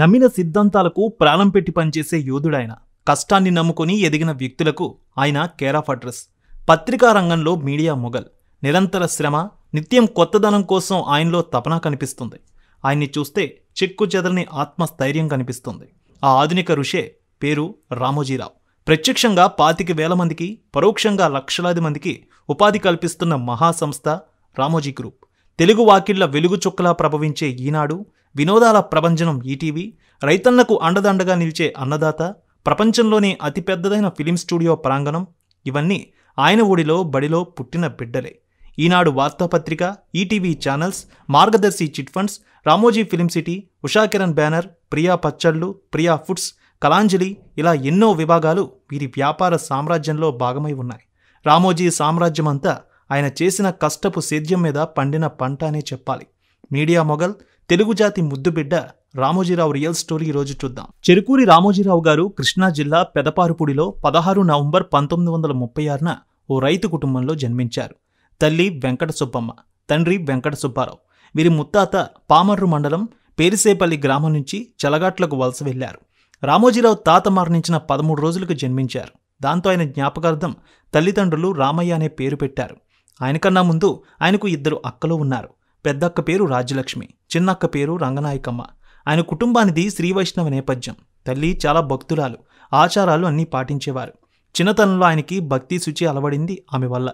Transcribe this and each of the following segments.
నమ్మిన సిద్ధాంతాలకు ప్రాణం పెట్టి పనిచేసే యోధుడాయన కష్టాన్ని నమ్ముకుని ఎదిగిన వ్యక్తులకు ఆయన కేర్ ఆఫ్ అడ్రస్ పత్రికా రంగంలో మీడియా మొఘల్ నిరంతర శ్రమ నిత్యం కొత్తదనం కోసం ఆయనలో తపన కనిపిస్తుంది ఆయన్ని చూస్తే చిక్కు చెదరని ఆత్మస్థైర్యం కనిపిస్తుంది ఆ ఆధునిక ఋషే పేరు రామోజీరావు ప్రత్యక్షంగా పాతిక వేల మందికి పరోక్షంగా లక్షలాది మందికి ఉపాధి కల్పిస్తున్న మహాసంస్థ రామోజీ గ్రూప్ తెలుగు వాకిళ్ల వెలుగు చుక్కలా ప్రభవించే ఈనాడు వినోదాల ప్రభంజనం ఈటీవీ రైతన్నకు అండదండగా నిలిచే అన్నదాత ప్రపంచంలోనే అతిపెద్దదైన ఫిలిం స్టూడియో ప్రాంగణం ఇవన్నీ ఆయన ఊడిలో బడిలో పుట్టిన బిడ్డలే ఈనాడు వార్తాపత్రిక ETV channels Margadarsi chit funds Ramoji film city Ushakiran banner Priya పచ్చళ్ళు ప్రియా ఫుడ్స్ కలాంజలి ఇలా ఎన్నో విభాగాలు వీరి వ్యాపార సామ్రాజ్యంలో భాగమై ఉన్నాయి రామోజీ సామ్రాజ్యమంతా ఆయన చేసిన కష్టపు సేద్యం మీద పండిన పంట అనే చెప్పాలి మీడియా మొగల్ తెలుగు జాతి ముద్దుబిడ్డ రామోజీరావు రియల్ స్టోరీ రోజు చూద్దాం చెరుకూరి రామోజీరావు గారు కృష్ణా జిల్లా పెదపారుపూడిలో పదహారు నవంబర్ పంతొమ్మిది వందల ముప్పై ఆరున ఓ రైతు కుటుంబంలో జన్మించారు తల్లి వెంకట సుబ్బమ్మ తండ్రి వెంకట సుబ్బారావు వీరి ముత్తాత పామర్రు మండలం పేరిసేపల్లి గ్రామం నుంచి చలగాట్లకు వలస వెళ్లారు రామోజీరావు తాత మరణించిన పదమూడు రోజులకు జన్మించారు దాంతో ఆయన జ్ఞాపకార్థం తల్లిదండ్రులు రామయ్య అనే పేరు పెట్టారు ఆయనకన్నా ముందు ఆయనకు ఇద్దరు అక్కలు ఉన్నారు పెద్దక్క పేరు రాజ్యలక్ష్మి చిన్నక్క పేరు రంగనాయకమ్మ ఆయన కుటుంబానిది శ్రీ వైష్ణవ నేపథ్యం తల్లి చాలా భక్తురాలు ఆచారాలు అన్నీ పాటించేవారు చిన్నతనంలో ఆయనకి భక్తి శుచి అలవడింది ఆమె వల్ల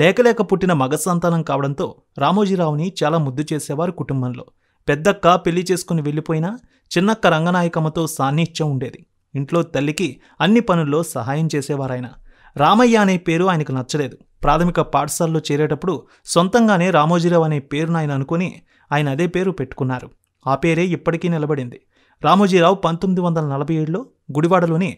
లేకలేక పుట్టిన మగ సంతానం కావడంతో రామోజీరావుని చాలా ముద్దు చేసేవారు కుటుంబంలో పెద్దక్క పెళ్లి చేసుకుని వెళ్ళిపోయినా చిన్నక్క రంగనాయకమ్మతో సాన్నిహిత్యం ఉండేది ఇంట్లో తల్లికి అన్ని పనుల్లో సహాయం చేసేవారాయన రామయ్య అనే పేరు ఆయనకు నచ్చలేదు ప్రాథమిక పాఠశాలలో చేరేటప్పుడు సొంతంగానే రామోజీరావు అనే పేరును ఆయన అనుకుని ఆయన అదే పేరు పెట్టుకున్నారు ఆ పేరే ఇప్పటికీ నిలబడింది రామోజీరావు పంతొమ్మిది వందల నలభై ఏడులో గుడివాడలోని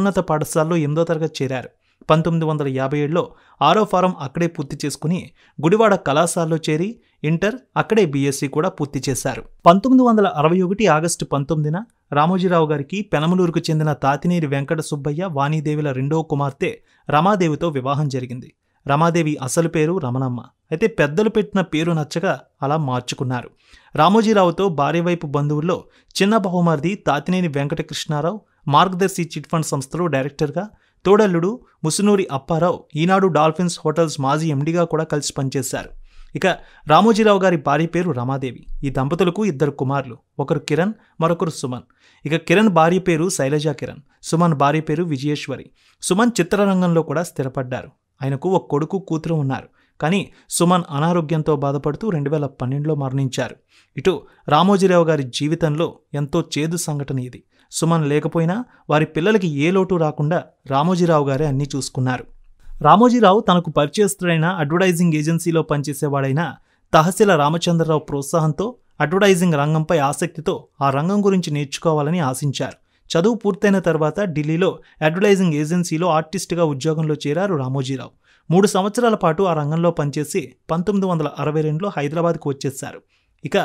ఉన్నత పాఠశాలలో ఎనిమిదో తరగతి చేరారు పంతొమ్మిది వందల యాభై ఏడులో ఆరో ఫారం అక్కడే పూర్తి చేసుకుని గుడివాడ కళాశాలలో చేరి ఇంటర్ అక్కడే బీఎస్సీ e కూడా పూర్తి చేశారు పంతొమ్మిది వందల అరవై ఒకటి ఆగస్టు పంతొమ్మిదిన రామోజీరావు గారికి పెనమలూరుకు చెందిన తాతినేరి వెంకట సుబ్బయ్య వాణీదేవిల రెండో కుమార్తె రమాదేవితో వివాహం జరిగింది రమాదేవి అసలు పేరు రమణమ్మ అయితే పెద్దలు పెట్టిన పేరు నచ్చక అలా మార్చుకున్నారు రామోజీరావుతో భార్య వైపు బంధువుల్లో చిన్న బహుమారిది తాతినేని వెంకటకృష్ణారావు మార్గదర్శి చిట్ ఫండ్ సంస్థలో డైరెక్టర్గా తోడల్లుడు ముసునూరి అప్పారావు ఈనాడు డాల్ఫిన్స్ హోటల్స్ మాజీ ఎండిగా కూడా కలిసి పనిచేశారు ఇక రామోజీరావు గారి భార్య పేరు రమాదేవి ఈ దంపతులకు ఇద్దరు కుమారులు ఒకరు కిరణ్ మరొకరు సుమన్ ఇక కిరణ్ భార్య పేరు శైలజా కిరణ్ సుమన్ భార్య పేరు విజయేశ్వరి సుమన్ చిత్రరంగంలో కూడా స్థిరపడ్డారు ఆయనకు ఒక కొడుకు కూతురు ఉన్నారు కానీ సుమన్ అనారోగ్యంతో బాధపడుతూ రెండు వేల పన్నెండులో మరణించారు ఇటు రామోజీరావు గారి జీవితంలో ఎంతో చేదు సంఘటన ఇది సుమన్ లేకపోయినా వారి పిల్లలకి ఏ లోటు రాకుండా రామోజీరావు గారే అన్నీ చూసుకున్నారు రామోజీరావు తనకు పరిచయస్తుడైన అడ్వర్టైజింగ్ ఏజెన్సీలో పనిచేసేవాడైన తహసీల రామచంద్రరావు ప్రోత్సాహంతో అడ్వర్టైజింగ్ రంగంపై ఆసక్తితో ఆ రంగం గురించి నేర్చుకోవాలని ఆశించారు చదువు పూర్తయిన తర్వాత ఢిల్లీలో అడ్వర్టైజింగ్ ఏజెన్సీలో ఆర్టిస్టుగా ఉద్యోగంలో చేరారు రామోజీరావు మూడు సంవత్సరాల పాటు ఆ రంగంలో పనిచేసి పంతొమ్మిది వందల అరవై రెండులో హైదరాబాద్కు వచ్చేశారు ఇక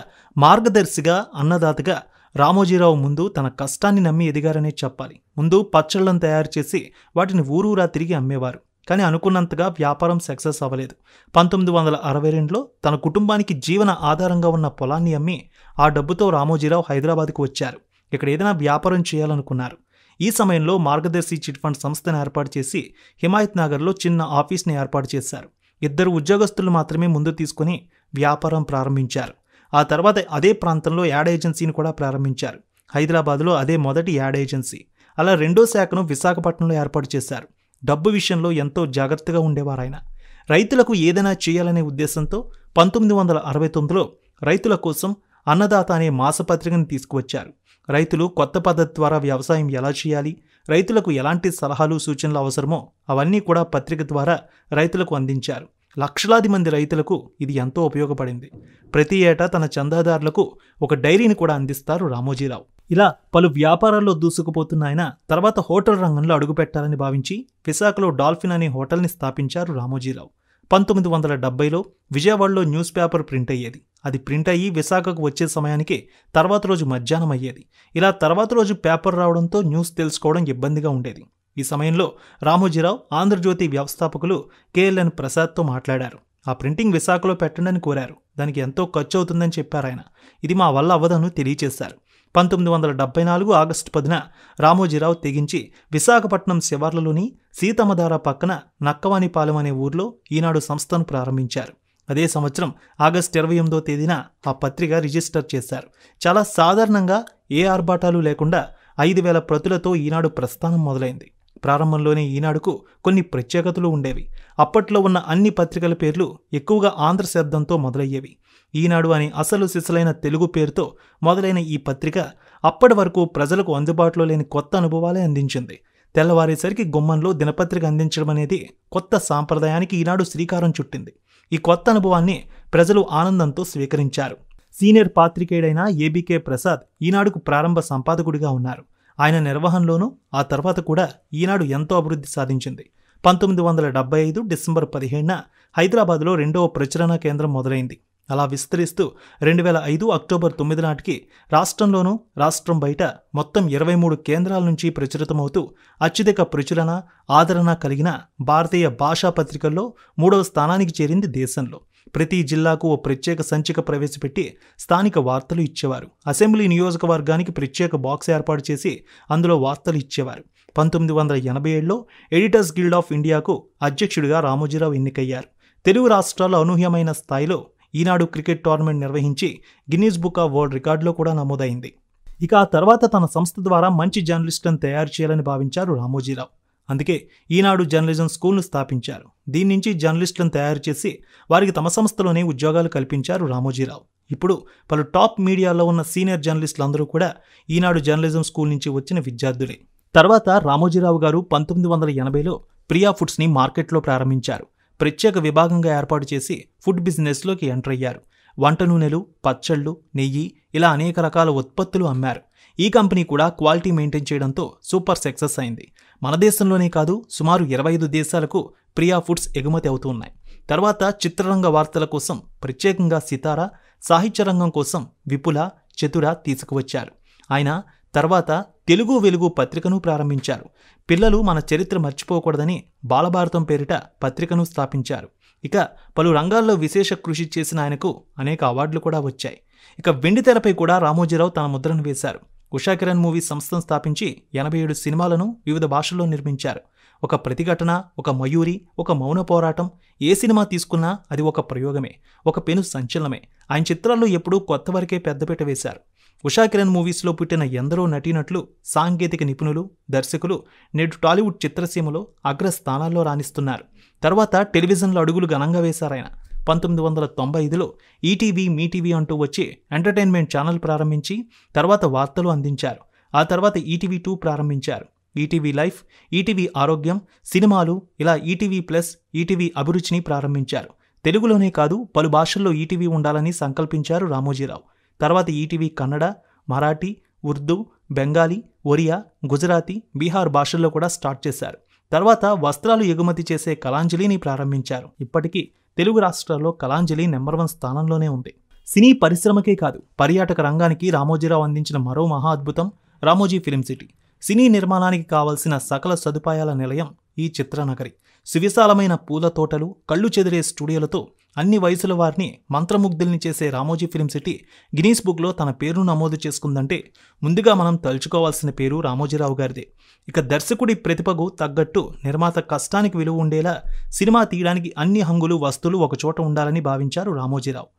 మార్గదర్శిగా అన్నదాతగా రామోజీరావు ముందు తన కష్టాన్ని నమ్మి ఎదిగారనే చెప్పాలి ముందు పచ్చళ్ళను తయారు చేసి వాటిని ఊరూరా తిరిగి అమ్మేవారు కానీ అనుకున్నంతగా వ్యాపారం సక్సెస్ అవ్వలేదు పంతొమ్మిది వందల అరవై రెండులో తన కుటుంబానికి జీవన ఆధారంగా ఉన్న పొలాన్ని అమ్మి ఆ డబ్బుతో రామోజీరావు హైదరాబాద్కు వచ్చారు ఇక్కడ ఏదైనా వ్యాపారం చేయాలనుకున్నారు ఈ సమయంలో మార్గదర్శి చిట్ ఫండ్ సంస్థను ఏర్పాటు చేసి హిమాయత్ నగర్లో చిన్న ఆఫీస్ని ఏర్పాటు చేశారు ఇద్దరు ఉద్యోగస్తులు మాత్రమే ముందు తీసుకుని వ్యాపారం ప్రారంభించారు ఆ తర్వాత అదే ప్రాంతంలో యాడ్ ఏజెన్సీని కూడా ప్రారంభించారు హైదరాబాద్లో అదే మొదటి యాడ్ ఏజెన్సీ అలా రెండో శాఖను విశాఖపట్నంలో ఏర్పాటు చేశారు డబ్బు విషయంలో ఎంతో జాగ్రత్తగా ఉండేవారాయన రైతులకు ఏదైనా చేయాలనే ఉద్దేశంతో పంతొమ్మిది వందల అరవై తొమ్మిదిలో రైతుల కోసం అన్నదాత అనే మాసపత్రికను తీసుకువచ్చారు రైతులు కొత్త పద్ధతి ద్వారా వ్యవసాయం ఎలా చేయాలి రైతులకు ఎలాంటి సలహాలు సూచనలు అవసరమో అవన్నీ కూడా పత్రిక ద్వారా రైతులకు అందించారు లక్షలాది మంది రైతులకు ఇది ఎంతో ఉపయోగపడింది ప్రతి ఏటా తన చందాదారులకు ఒక డైరీని కూడా అందిస్తారు రామోజీరావు ఇలా పలు వ్యాపారాల్లో దూసుకుపోతున్న ఆయన తర్వాత హోటల్ రంగంలో అడుగుపెట్టాలని భావించి విశాఖలో డాల్ఫిన్ అనే హోటల్ని స్థాపించారు రామోజీరావు పంతొమ్మిది వందల డెబ్బైలో విజయవాడలో న్యూస్ పేపర్ ప్రింట్ అయ్యేది అది ప్రింట్ అయ్యి విశాఖకు వచ్చే సమయానికి తర్వాత రోజు మధ్యాహ్నం అయ్యేది ఇలా తర్వాత రోజు పేపర్ రావడంతో న్యూస్ తెలుసుకోవడం ఇబ్బందిగా ఉండేది ఈ సమయంలో రామోజీరావు ఆంధ్రజ్యోతి వ్యవస్థాపకులు కేఎల్ఎన్ ప్రసాద్తో మాట్లాడారు ఆ ప్రింటింగ్ విశాఖలో పెట్టండి కోరారు దానికి ఎంతో ఖర్చు అవుతుందని చెప్పారు ఆయన ఇది మా వల్ల అవ్వదని తెలియచేశారు పంతొమ్మిది వందల డెబ్బై నాలుగు ఆగస్టు పదిన రామోజీరావు తెగించి విశాఖపట్నం శివార్లలోని సీతమ్మధార పక్కన నక్కవాణిపాలెం అనే ఊర్లో ఈనాడు సంస్థను ప్రారంభించారు అదే సంవత్సరం ఆగస్టు ఇరవై ఎనిమిదో తేదీన ఆ పత్రిక రిజిస్టర్ చేశారు చాలా సాధారణంగా ఏ ఆర్భాటాలు లేకుండా ఐదు వేల ప్రతులతో ఈనాడు ప్రస్థానం మొదలైంది ప్రారంభంలోనే ఈనాడుకు కొన్ని ప్రత్యేకతలు ఉండేవి అప్పట్లో ఉన్న అన్ని పత్రికల పేర్లు ఎక్కువగా ఆంధ్ర శబ్దంతో మొదలయ్యేవి ఈనాడు అనే అసలు సిసలైన తెలుగు పేరుతో మొదలైన ఈ పత్రిక అప్పటి వరకు ప్రజలకు అందుబాటులో లేని కొత్త అనుభవాలే అందించింది తెల్లవారేసరికి గుమ్మంలో దినపత్రిక అందించడం అనేది కొత్త సాంప్రదాయానికి ఈనాడు శ్రీకారం చుట్టింది ఈ కొత్త అనుభవాన్ని ప్రజలు ఆనందంతో స్వీకరించారు సీనియర్ పాత్రికేయుడైన ఏబీకే ప్రసాద్ ఈనాడుకు ప్రారంభ సంపాదకుడిగా ఉన్నారు ఆయన నిర్వహణలోనూ ఆ తర్వాత కూడా ఈనాడు ఎంతో అభివృద్ధి సాధించింది పంతొమ్మిది వందల డెబ్బై ఐదు డిసెంబర్ పదిహేడున హైదరాబాద్లో రెండవ ప్రచురణ కేంద్రం మొదలైంది అలా విస్తరిస్తూ రెండు వేల ఐదు అక్టోబర్ తొమ్మిది నాటికి రాష్ట్రంలోనూ రాష్ట్రం బయట మొత్తం ఇరవై మూడు కేంద్రాల నుంచి ప్రచురితమవుతూ అత్యధిక ప్రచురణ ఆదరణ కలిగిన భారతీయ భాషా పత్రికల్లో మూడవ స్థానానికి చేరింది దేశంలో ప్రతి జిల్లాకు ఓ ప్రత్యేక సంచిక ప్రవేశపెట్టి స్థానిక వార్తలు ఇచ్చేవారు అసెంబ్లీ నియోజకవర్గానికి ప్రత్యేక బాక్స్ ఏర్పాటు చేసి అందులో వార్తలు ఇచ్చేవారు పంతొమ్మిది వందల ఎనభై ఏడులో ఎడిటర్స్ గిల్డ్ ఆఫ్ ఇండియాకు అధ్యక్షుడిగా రామోజీరావు ఎన్నికయ్యారు తెలుగు రాష్ట్రాల అనూహ్యమైన స్థాయిలో ఈనాడు క్రికెట్ టోర్నమెంట్ నిర్వహించి గిన్నీస్ బుక్ ఆఫ్ వరల్డ్ రికార్డులో కూడా నమోదైంది ఇక ఆ తర్వాత తన సంస్థ ద్వారా మంచి జర్నలిస్టులను తయారు చేయాలని భావించారు రామోజీరావు అందుకే ఈనాడు జర్నలిజం స్కూల్ను స్థాపించారు దీని నుంచి జర్నలిస్టులను తయారు చేసి వారికి తమ సంస్థలోనే ఉద్యోగాలు కల్పించారు రామోజీరావు ఇప్పుడు పలు టాప్ మీడియాలో ఉన్న సీనియర్ జర్నలిస్టులు అందరూ కూడా ఈనాడు జర్నలిజం స్కూల్ నుంచి వచ్చిన విద్యార్థులే తర్వాత రామోజీరావు గారు పంతొమ్మిది వందల ఎనభైలో ప్రియా ఫుడ్స్ని మార్కెట్లో ప్రారంభించారు ప్రత్యేక విభాగంగా ఏర్పాటు చేసి ఫుడ్ బిజినెస్లోకి ఎంటర్ అయ్యారు వంట నూనెలు పచ్చళ్ళు నెయ్యి ఇలా అనేక రకాల ఉత్పత్తులు అమ్మారు ఈ కంపెనీ కూడా క్వాలిటీ మెయింటైన్ చేయడంతో సూపర్ సక్సెస్ అయింది మన దేశంలోనే కాదు సుమారు ఇరవై ఐదు దేశాలకు ప్రియా ఫుడ్స్ ఎగుమతి అవుతూ ఉన్నాయి తర్వాత చిత్రరంగ వార్తల కోసం ప్రత్యేకంగా సితార సాహిత్య రంగం కోసం విపుల చతుర తీసుకువచ్చారు ఆయన తర్వాత తెలుగు వెలుగు పత్రికను ప్రారంభించారు పిల్లలు మన చరిత్ర మర్చిపోకూడదని బాలభారతం పేరిట పత్రికను స్థాపించారు ఇక పలు రంగాల్లో విశేష కృషి చేసిన ఆయనకు అనేక అవార్డులు కూడా వచ్చాయి ఇక వెండితెరపై కూడా రామోజీరావు తన ముద్రను వేశారు ఉషాకిరణ్ మూవీ సంస్థను స్థాపించి ఎనభై ఏడు సినిమాలను వివిధ భాషల్లో నిర్మించారు ఒక ప్రతిఘటన ఒక మయూరి ఒక మౌన పోరాటం ఏ సినిమా తీసుకున్నా అది ఒక ప్రయోగమే ఒక పెను సంచలనమే ఆయన చిత్రాల్లో ఎప్పుడూ కొత్త వరకే పెద్దపీట వేశారు ఉషాకిరణ్ మూవీస్లో పుట్టిన ఎందరో నటీనట్లు సాంకేతిక నిపుణులు దర్శకులు నేడు టాలీవుడ్ చిత్రసీమలో అగ్రస్థానాల్లో రాణిస్తున్నారు తర్వాత టెలివిజన్లో అడుగులు ఘనంగా వేశారాయన పంతొమ్మిది వందల తొంభై ఐదులో ఈటీవీ మీటీవీ అంటూ వచ్చి ఎంటర్టైన్మెంట్ ఛానల్ ప్రారంభించి తర్వాత వార్తలు అందించారు ఆ తర్వాత ఈటీవీ టూ ప్రారంభించారు ఈటీవీ లైఫ్ ఈటీవీ ఆరోగ్యం సినిమాలు ఇలా ఈటీవీ ప్లస్ ఈటీవీ అభిరుచిని ప్రారంభించారు తెలుగులోనే కాదు పలు భాషల్లో ఈటీవీ ఉండాలని సంకల్పించారు రామోజీరావు తర్వాత ఈటీవీ కన్నడ మరాఠీ ఉర్దూ బెంగాలీ ఒరియా గుజరాతీ బీహార్ భాషల్లో కూడా స్టార్ట్ చేశారు తర్వాత వస్త్రాలు ఎగుమతి చేసే కళాంజలిని ప్రారంభించారు ఇప్పటికీ తెలుగు రాష్ట్రాల్లో కళాంజలి నెంబర్ వన్ స్థానంలోనే ఉంది సినీ పరిశ్రమకే కాదు పర్యాటక రంగానికి రామోజీరావు అందించిన మరో మహా అద్భుతం రామోజీ ఫిలిం సిటీ సినీ నిర్మాణానికి కావలసిన సకల సదుపాయాల నిలయం ఈ చిత్రనగరి సువిశాలమైన పూల తోటలు కళ్ళు చెదిరే స్టూడియోలతో అన్ని వయసుల వారిని మంత్రముగ్ధుల్ని చేసే రామోజీ ఫిలిం సిటీ గినీస్ బుక్లో తన పేరును నమోదు చేసుకుందంటే ముందుగా మనం తలుచుకోవాల్సిన పేరు రామోజీరావు గారిదే ఇక దర్శకుడి ప్రతిభకు తగ్గట్టు నిర్మాత కష్టానికి విలువ ఉండేలా సినిమా తీయడానికి అన్ని హంగులు వస్తువులు ఒకచోట ఉండాలని భావించారు రామోజీరావు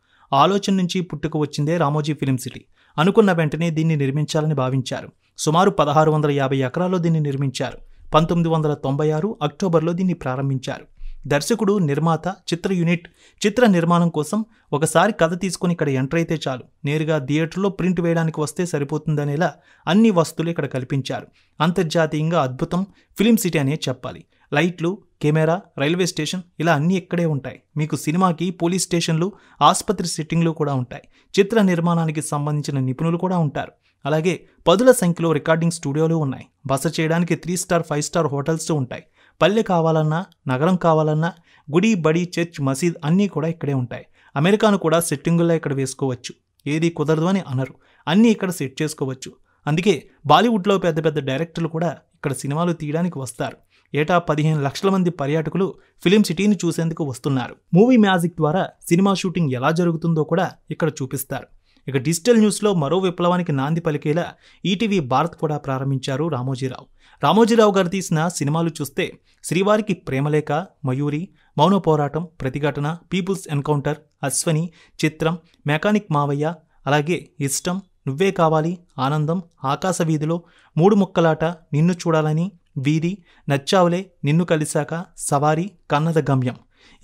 ఆలోచన నుంచి పుట్టుకు వచ్చిందే రామోజీ ఫిలిం సిటీ అనుకున్న వెంటనే దీన్ని నిర్మించాలని భావించారు సుమారు పదహారు వందల యాభై ఎకరాల్లో దీన్ని నిర్మించారు పంతొమ్మిది వందల తొంభై ఆరు అక్టోబర్లో దీన్ని ప్రారంభించారు దర్శకుడు నిర్మాత చిత్ర యూనిట్ చిత్ర నిర్మాణం కోసం ఒకసారి కథ తీసుకుని ఇక్కడ ఎంటర్ అయితే చాలు నేరుగా థియేటర్లో ప్రింట్ వేయడానికి వస్తే సరిపోతుందనేలా అన్ని వస్తువులు ఇక్కడ కల్పించారు అంతర్జాతీయంగా అద్భుతం ఫిలిం సిటీ అనే చెప్పాలి లైట్లు కెమెరా రైల్వే స్టేషన్ ఇలా అన్నీ ఇక్కడే ఉంటాయి మీకు సినిమాకి పోలీస్ స్టేషన్లు ఆసుపత్రి సిట్టింగ్లు కూడా ఉంటాయి చిత్ర నిర్మాణానికి సంబంధించిన నిపుణులు కూడా ఉంటారు అలాగే పదుల సంఖ్యలో రికార్డింగ్ స్టూడియోలు ఉన్నాయి బస చేయడానికి three star five star hotels ఉంటాయి పల్లె కావాలన్నా నగరం కావాలన్నా గుడి బడి చర్చ్ మసీద్ అన్నీ కూడా ఇక్కడే ఉంటాయి అమెరికాను కూడా సెట్టింగుల్లో ఇక్కడ వేసుకోవచ్చు ఏది కుదరదు అని అనరు అన్నీ ఇక్కడ సెట్ చేసుకోవచ్చు అందుకే బాలీవుడ్లో పెద్ద పెద్ద డైరెక్టర్లు కూడా ఇక్కడ సినిమాలు తీయడానికి వస్తారు ఏటా పదిహేను లక్షల మంది పర్యాటకులు ఫిలిం సిటీని చూసేందుకు వస్తున్నారు మూవీ మ్యాజిక్ ద్వారా సినిమా షూటింగ్ ఎలా జరుగుతుందో కూడా ఇక్కడ చూపిస్తారు ఇక డిజిటల్ న్యూస్లో మరో విప్లవానికి నాంది పలికేలా ఈటీవీ భారత్ కూడా ప్రారంభించారు రామోజీరావు రామోజీరావు గారు తీసిన సినిమాలు చూస్తే శ్రీవారికి ప్రేమలేఖ మయూరి మౌన పోరాటం ప్రతిఘటన పీపుల్స్ ఎన్కౌంటర్ అశ్వని చిత్రం మెకానిక్ మావయ్య అలాగే ఇష్టం నువ్వే కావాలి ఆనందం ఆకాశ వీధిలో మూడు ముక్కలాట నిన్ను చూడాలని వీధి నచ్చావులే నిన్ను కలిశాక సవారీ కన్నద గమ్యం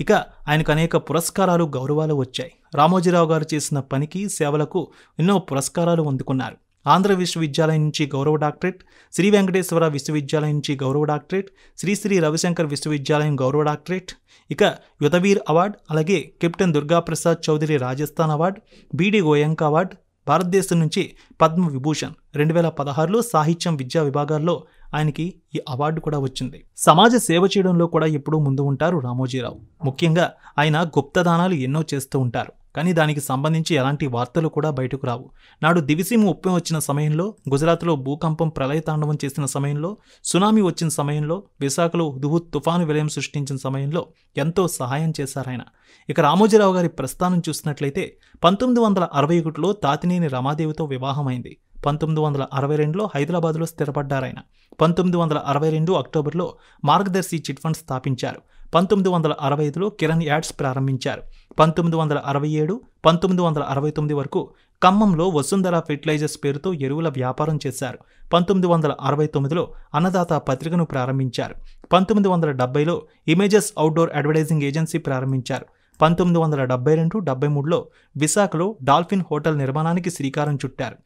ఇక ఆయనకు అనేక పురస్కారాలు గౌరవాలు వచ్చాయి రామోజీరావు గారు చేసిన పనికి సేవలకు ఎన్నో పురస్కారాలు అందుకున్నారు ఆంధ్ర విశ్వవిద్యాలయం నుంచి గౌరవ డాక్టరేట్ శ్రీ వెంకటేశ్వర విశ్వవిద్యాలయం నుంచి గౌరవ డాక్టరేట్ శ్రీ శ్రీ రవిశంకర్ విశ్వవిద్యాలయం గౌరవ డాక్టరేట్ ఇక యుతవీర్ అవార్డ్ అలాగే captain Durgaprasad Chaudhary Rajasthan award B D Goenka award భారతదేశం నుంచి పద్మ విభూషణ్ రెండు వేల పదహారులో సాహిత్యం విద్యా విభాగాల్లో ఆయనకి ఈ అవార్డు కూడా వచ్చింది సమాజ సేవ చేయడంలో కూడా ఎప్పుడూ ముందు ఉంటారు రామోజీరావు ముఖ్యంగా ఆయన గుప్తదానాలు ఎన్నో చేస్తూ ఉంటారు కానీ దానికి సంబంధించి ఎలాంటి వార్తలు కూడా బయటకు రావు నాడు దివిసీమ ఉప్పెం వచ్చిన సమయంలో గుజరాత్లో భూకంపం ప్రళయతాండవం చేసిన సమయంలో సునామీ వచ్చిన సమయంలో విశాఖలో దుహుద్ తుఫాను విలయం సృష్టించిన సమయంలో ఎంతో సహాయం చేశారాయన ఇక రామోజీరావు గారి ప్రస్థానం చూసినట్లయితే పంతొమ్మిది వందల అరవై ఒకటిలో తాతినేని రమాదేవితో వివాహమైంది పంతొమ్మిది వందల అరవై రెండులో హైదరాబాద్లో స్థిరపడ్డారాయన పంతొమ్మిది వందల అరవై రెండు అక్టోబర్లో మార్గదర్శి చిట్ స్థాపించారు పంతొమ్మిది వందల అరవై ఐదులో కిరణ్ యాడ్స్ ప్రారంభించారు పంతొమ్మిది వందల అరవై ఏడు పంతొమ్మిది వందల అరవై తొమ్మిది వరకు ఖమ్మంలో వసుంధర ఫెర్టిలైజర్స్ పేరుతో ఎరువుల వ్యాపారం చేశారు పంతొమ్మిది వందల అరవై తొమ్మిదిలో అన్నదాత పత్రికను ప్రారంభించారు పంతొమ్మిది వందల డెబ్బైలో ఇమేజెస్ అవుట్డోర్ అడ్వర్టైజింగ్ ఏజెన్సీ ప్రారంభించారు పంతొమ్మిది వందల డెబ్బై రెండు డెబ్బై మూడులో విశాఖలో డాల్ఫిన్ హోటల్ నిర్మాణానికి శ్రీకారం చుట్టారు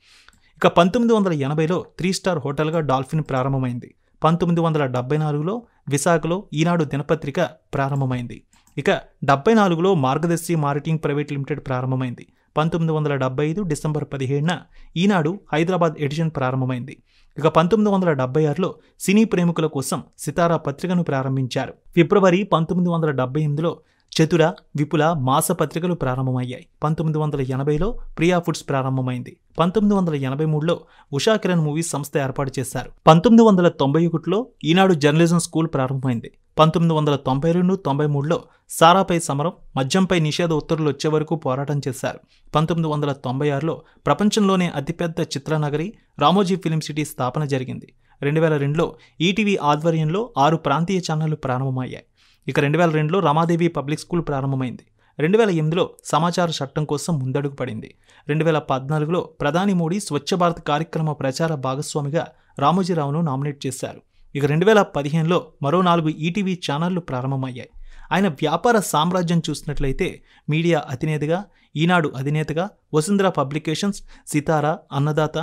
ఇక పంతొమ్మిది వందల ఎనభైలో త్రీ స్టార్ హోటల్గా డాల్ఫిన్ ప్రారంభమైంది పంతొమ్మిది వందల డెబ్బై నాలుగులో విశాఖలో ఈనాడు దినపత్రిక ప్రారంభమైంది ఇక డెబ్బై నాలుగులో మార్గదర్శి మార్కెటింగ్ ప్రైవేట్ లిమిటెడ్ ప్రారంభమైంది పంతొమ్మిది వందల డెబ్బై ఐదు డిసెంబర్ పదిహేడున ఈనాడు హైదరాబాద్ ఎడిషన్ ప్రారంభమైంది ఇక పంతొమ్మిది వందల డెబ్బై ఆరులో సినీ ప్రేమికుల కోసం సితారా పత్రికను ప్రారంభించారు ఫిబ్రవరి పంతొమ్మిది వందల డెబ్బై ఎనిమిదిలో చతుర విపుల మాస పత్రికలు ప్రారంభమయ్యాయి పంతొమ్మిది వందల ఎనభైలో ప్రియా ఫుడ్స్ ప్రారంభమైంది పంతొమ్మిది వందల ఎనభై మూడులో ఉషా కిరణ్ మూవీస్ సంస్థ ఏర్పాటు చేశారు పంతొమ్మిది వందల తొంభై ఒకటిలో ఈనాడు జర్నలిజం స్కూల్ ప్రారంభమైంది పంతొమ్మిది వందల తొంభై రెండు తొంభై మూడులో సారాపై సమరం మద్యంపై నిషేధ ఉత్తర్వులు వచ్చే వరకు పోరాటం చేశారు పంతొమ్మిది వందల తొంభై ఆరులో ప్రపంచంలోనే అతిపెద్ద చిత్రనగరి రామోజీ ఫిలిం సిటీ స్థాపన జరిగింది రెండు వేల రెండులో ఈటీవీ ఆధ్వర్యంలో ఆరు ప్రాంతీయ ఛానళ్లు ప్రారంభమయ్యాయి ఇక రెండు వేల రెండులో రమాదేవి పబ్లిక్ స్కూల్ ప్రారంభమైంది రెండు వేల ఎనిమిదిలో సమాచార చట్టం కోసం ముందడుగు పడింది రెండు వేల పద్నాలుగులో ప్రధాని మోడీ స్వచ్ఛ భారత్ కార్యక్రమ ప్రచార భాగస్వామిగా రామోజీరావును నామినేట్ చేశారు ఇక రెండు వేల పదిహేనులో మరో నాలుగు ఈటీవీ ఛానళ్లు ప్రారంభమయ్యాయి ఆయన వ్యాపార సామ్రాజ్యం చూసినట్లయితే మీడియా అధినేతగా ఈనాడు అధినేతగా Vasundhara publications Sitara Annadata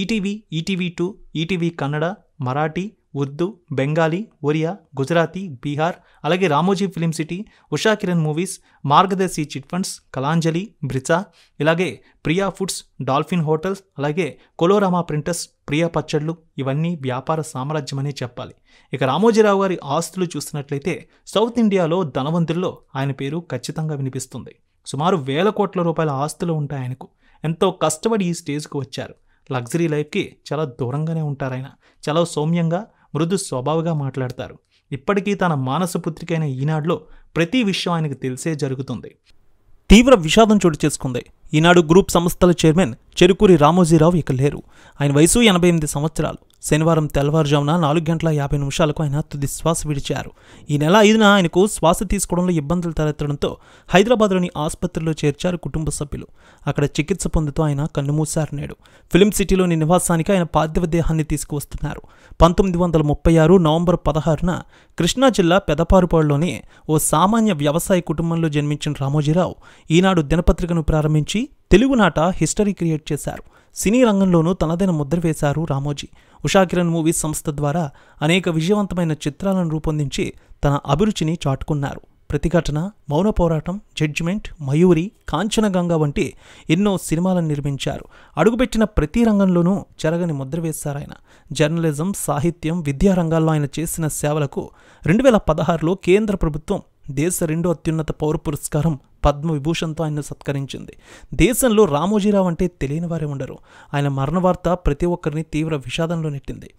ETV ETV two ETV Kannada Marathi Urdu Bengali Oriya Gujarati Bihar అలాగే Ramoji film city Usha Kiran movies Margadarsi chit funds Kalanjali బ్రిచా ఇలాగే ప్రియా ఫుడ్స్ డాల్ఫిన్ హోటల్స్ అలాగే కొలోరామా ప్రింటర్స్ ప్రియా పచ్చళ్ళు ఇవన్నీ వ్యాపార సామ్రాజ్యమనే చెప్పాలి ఇక రామోజీరావు గారి ఆస్తులు చూస్తున్నట్లయితే సౌత్ ఇండియాలో ధనవంతుల్లో ఆయన పేరు ఖచ్చితంగా వినిపిస్తుంది సుమారు వేల కోట్ల రూపాయల ఆస్తులు ఉంటాయి ఆయనకు ఎంతో కష్టపడి ఈ స్టేజ్కు వచ్చారు లగ్జరీ లైఫ్కి చాలా దూరంగానే ఉంటారు ఆయన చాలా సౌమ్యంగా మృదు స్వభావగా మాట్లాడతారు ఇప్పటికీ తన పుత్రికైన ఈనాడులో ప్రతి విషయం ఆయనకు తెలిసే జరుగుతుంది తీవ్ర విషాదం చోటు చేసుకుంది ఈనాడు గ్రూప్ సంస్థల చైర్మన్ చెరుకూరి రామోజీరావు ఇక లేరు ఆయన వయసు ఎనభై ఎనిమిది సంవత్సరాలు శనివారం తెల్లవారుజామున నాలుగు గంటల యాభై నిమిషాలకు ఆయన తుది శ్వాస విడిచారు ఈ నెల ఐదున ఆయనకు శ్వాస తీసుకోవడంలో ఇబ్బందులు తలెత్తడంతో హైదరాబాద్లోని ఆసుపత్రిలో చేర్చారు కుటుంబ సభ్యులు అక్కడ చికిత్స పొందుతూ ఆయన కన్నుమూశారు నేడు ఫిలిం సిటీలోని నివాసానికి ఆయన పార్థివ దేహాన్ని తీసుకువస్తున్నారు పంతొమ్మిది వందల ముప్పై ఆరు నవంబర్ పదహారున కృష్ణా జిల్లా పెదపారుపాడులోని ఓ సామాన్య వ్యవసాయ కుటుంబంలో జన్మించిన రామోజీరావు ఈనాడు దినపత్రికను ప్రారంభించి తెలుగునాట హిస్టరీ క్రియేట్ చేశారు సినీ రంగంలోనూ తనదైన ముద్ర వేశారు రామోజీ ఉషాకిరణ్ మూవీస్ సంస్థ ద్వారా అనేక విజయవంతమైన చిత్రాలను రూపొందించి తన అభిరుచిని చాటుకున్నారు ప్రతిఘటన మౌన పోరాటం జడ్జిమెంట్ మయూరి కాంచనగంగ వంటి ఎన్నో సినిమాలను నిర్మించారు అడుగుపెట్టిన ప్రతి రంగంలోనూ చెరగని ముద్ర వేశారాయన జర్నలిజం సాహిత్యం విద్యా రంగాల్లో ఆయన చేసిన సేవలకు రెండు వేల పదహారులో కేంద్ర ప్రభుత్వం దేశ రెండో అత్యున్నత పౌర పురస్కారం పద్మవిభూషణ్తో ఆయన సత్కరించింది దేశంలో రామోజీరావు అంటే తెలియని వారే ఉండరు ఆయన మరణ వార్త ప్రతి ఒక్కరిని తీవ్ర విషాదంలో నెట్టింది